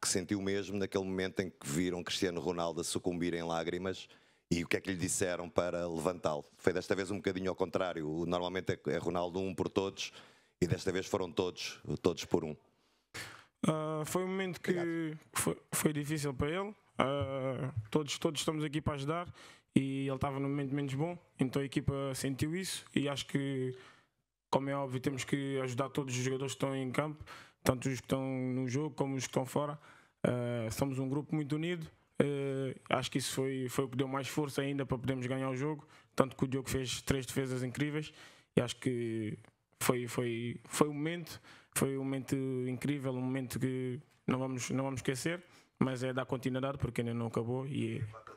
que sentiu mesmo naquele momento em que viram Cristiano Ronaldo sucumbir em lágrimas e o que é que lhe disseram para levantá-lo. Foi desta vez um bocadinho ao contrário. Normalmente é Ronaldo um por todos e desta vez foram todos, todos por um. Uh, foi um momento que foi, foi, difícil para ele. Uh, todos, todos estamos aqui para ajudar e ele estava num momento menos bom, então a equipa sentiu isso e acho que, como é óbvio, temos que ajudar todos os jogadores que estão em campo tanto os que estão no jogo como os que estão fora. Uh, somos um grupo muito unido. Uh, acho que isso foi, foi o que deu mais força ainda para podermos ganhar o jogo. Tanto que o Diogo fez três defesas incríveis e acho que foi, foi, foi um momento, foi um momento incrível, um momento que não vamos, não vamos esquecer, mas é dar continuidade porque ainda não acabou e é